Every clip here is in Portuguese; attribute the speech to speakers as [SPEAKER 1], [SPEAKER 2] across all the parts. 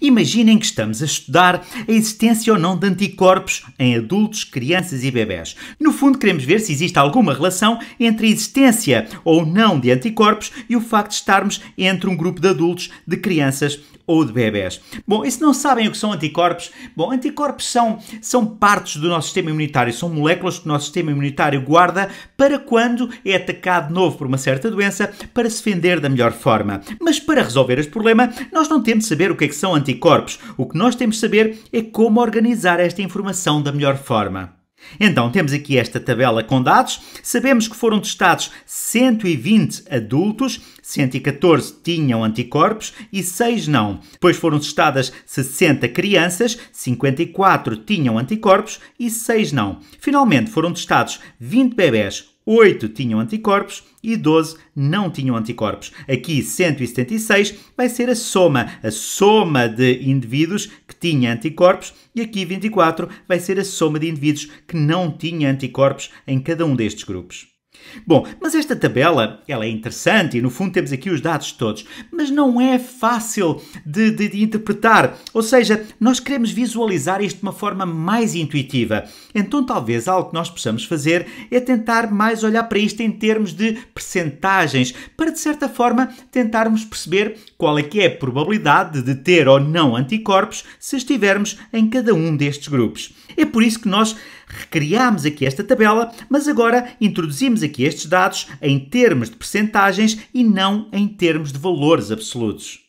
[SPEAKER 1] Imaginem que estamos a estudar a existência ou não de anticorpos em adultos, crianças e bebés. No fundo, queremos ver se existe alguma relação entre a existência ou não de anticorpos e o facto de estarmos entre um grupo de adultos, de crianças ou de bebés. Bom, e se não sabem o que são anticorpos? Bom, anticorpos são, são partes do nosso sistema imunitário, são moléculas que o nosso sistema imunitário guarda para quando é atacado de novo por uma certa doença, para se defender da melhor forma. Mas para resolver este problema, nós não temos de saber o que é que são anticorpos. O que nós temos de saber é como organizar esta informação da melhor forma. Então, temos aqui esta tabela com dados. Sabemos que foram testados 120 adultos, 114 tinham anticorpos e 6 não. Depois foram testadas 60 crianças, 54 tinham anticorpos e 6 não. Finalmente, foram testados 20 bebés, 8 tinham anticorpos e 12 não tinham anticorpos. Aqui 176 vai ser a soma, a soma de indivíduos que tinha anticorpos e aqui 24 vai ser a soma de indivíduos que não tinha anticorpos em cada um destes grupos. Bom, mas esta tabela ela é interessante e no fundo temos aqui os dados todos, mas não é fácil de, de, de, interpretar. Ou seja, nós queremos visualizar isto de uma forma mais intuitiva. Então talvez algo que nós possamos fazer é tentar mais olhar para isto em termos de percentagens, para de certa forma tentarmos perceber qual é que é a probabilidade de ter ou não anticorpos se estivermos em cada um destes grupos. É por isso que nós Recriámos aqui esta tabela, mas agora introduzimos aqui estes dados em termos de percentagens e não em termos de valores absolutos.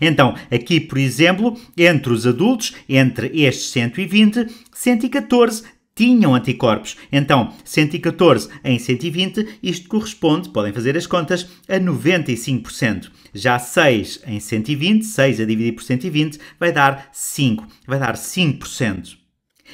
[SPEAKER 1] Então, aqui, por exemplo, entre os adultos, entre estes 120, 114 tinham anticorpos. Então, 114 em 120, isto corresponde, podem fazer as contas, a 95%. Já 6 em 120, 6 a dividir por 120 vai dar 5, vai dar 5%.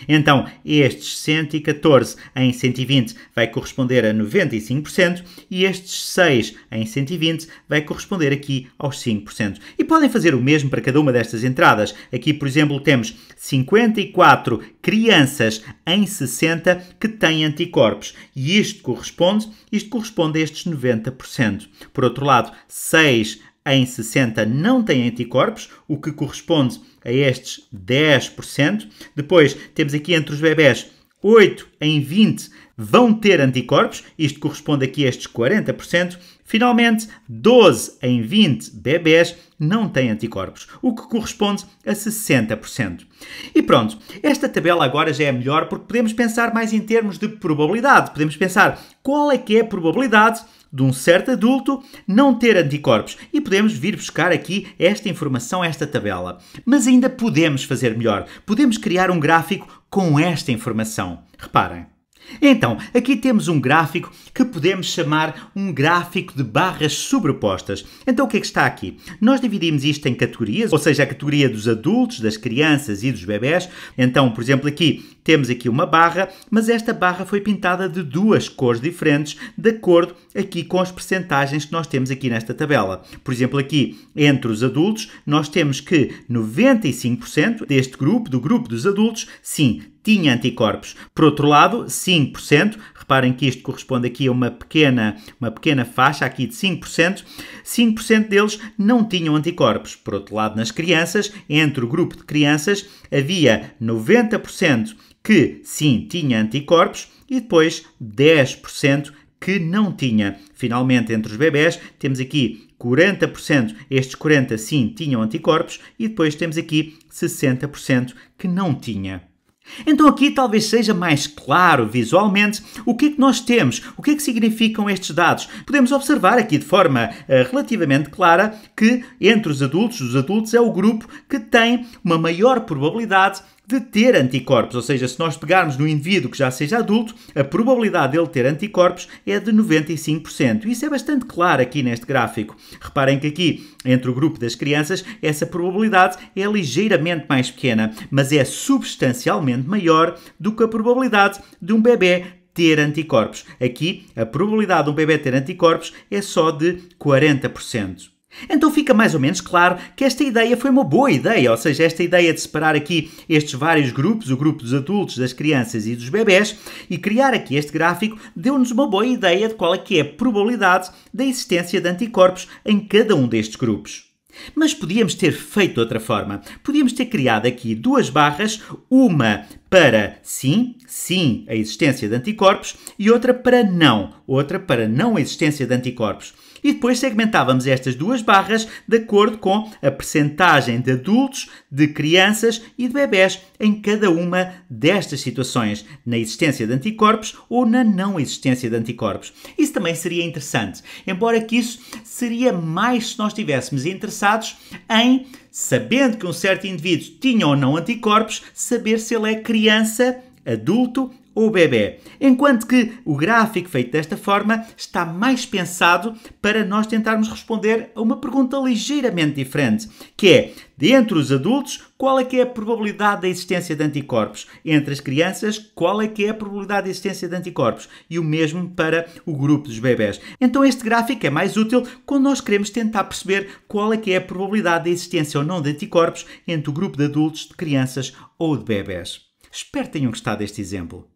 [SPEAKER 1] Então, estes 114 em 120 vai corresponder a 95% e estes 6 em 120 vai corresponder aqui aos 5%. E podem fazer o mesmo para cada uma destas entradas. Aqui, por exemplo, temos 54 crianças em 60 que têm anticorpos e isto corresponde, isto corresponde a estes 90%. Por outro lado, 6 em 60 não têm anticorpos, o que corresponde a estes 10%. Depois temos aqui entre os bebés 8 em 20 vão ter anticorpos, isto corresponde aqui a estes 40%. Finalmente, 12 em 20 bebés não têm anticorpos, o que corresponde a 60%. E pronto, esta tabela agora já é melhor porque podemos pensar mais em termos de probabilidade. Podemos pensar qual é que é a probabilidade de um certo adulto não ter anticorpos. E podemos vir buscar aqui esta informação, esta tabela. Mas ainda podemos fazer melhor. Podemos criar um gráfico com esta informação. Reparem. Então, aqui temos um gráfico que podemos chamar um gráfico de barras sobrepostas. Então, o que é que está aqui? Nós dividimos isto em categorias, ou seja, a categoria dos adultos, das crianças e dos bebés. Então, por exemplo, aqui temos aqui uma barra, mas esta barra foi pintada de duas cores diferentes, de acordo aqui com as percentagens que nós temos aqui nesta tabela. Por exemplo, aqui entre os adultos, nós temos que 95% deste grupo, do grupo dos adultos, sim, tinha anticorpos. Por outro lado, 5%, reparem que isto corresponde aqui a uma pequena, uma pequena faixa aqui de 5%, 5% deles não tinham anticorpos. Por outro lado, nas crianças, entre o grupo de crianças, havia 90% que sim tinha anticorpos e depois 10% que não tinha. Finalmente, entre os bebés, temos aqui 40%, estes 40% sim tinham anticorpos e depois temos aqui 60% que não tinha. Então aqui talvez seja mais claro visualmente o que é que nós temos, o que é que significam estes dados. Podemos observar aqui de forma uh, relativamente clara que entre os adultos, os adultos é o grupo que tem uma maior probabilidade de ter anticorpos, ou seja, se nós pegarmos no indivíduo que já seja adulto, a probabilidade dele ter anticorpos é de 95%. Isso é bastante claro aqui neste gráfico. Reparem que aqui, entre o grupo das crianças, essa probabilidade é ligeiramente mais pequena, mas é substancialmente maior do que a probabilidade de um bebê ter anticorpos. Aqui, a probabilidade de um bebê ter anticorpos é só de 40%. Então fica mais ou menos claro que esta ideia foi uma boa ideia, ou seja, esta ideia de separar aqui estes vários grupos, o grupo dos adultos, das crianças e dos bebés, e criar aqui este gráfico deu-nos uma boa ideia de qual é que é a probabilidade da existência de anticorpos em cada um destes grupos. Mas podíamos ter feito de outra forma. Podíamos ter criado aqui duas barras, uma para sim, sim, a existência de anticorpos, e outra para não, outra para não existência de anticorpos e depois segmentávamos estas duas barras de acordo com a percentagem de adultos, de crianças e de bebés em cada uma destas situações, na existência de anticorpos ou na não existência de anticorpos. Isso também seria interessante, embora que isso seria mais se nós estivéssemos interessados em sabendo que um certo indivíduo tinha ou não anticorpos, saber se ele é criança, adulto o bebê. Enquanto que o gráfico feito desta forma está mais pensado para nós tentarmos responder a uma pergunta ligeiramente diferente, que é, dentre os adultos, qual é que é a probabilidade da existência de anticorpos? Entre as crianças, qual é que é a probabilidade da existência de anticorpos? E o mesmo para o grupo dos bebés. Então este gráfico é mais útil quando nós queremos tentar perceber qual é que é a probabilidade da existência ou não de anticorpos entre o grupo de adultos, de crianças ou de bebés. Espero que tenham gostado deste exemplo.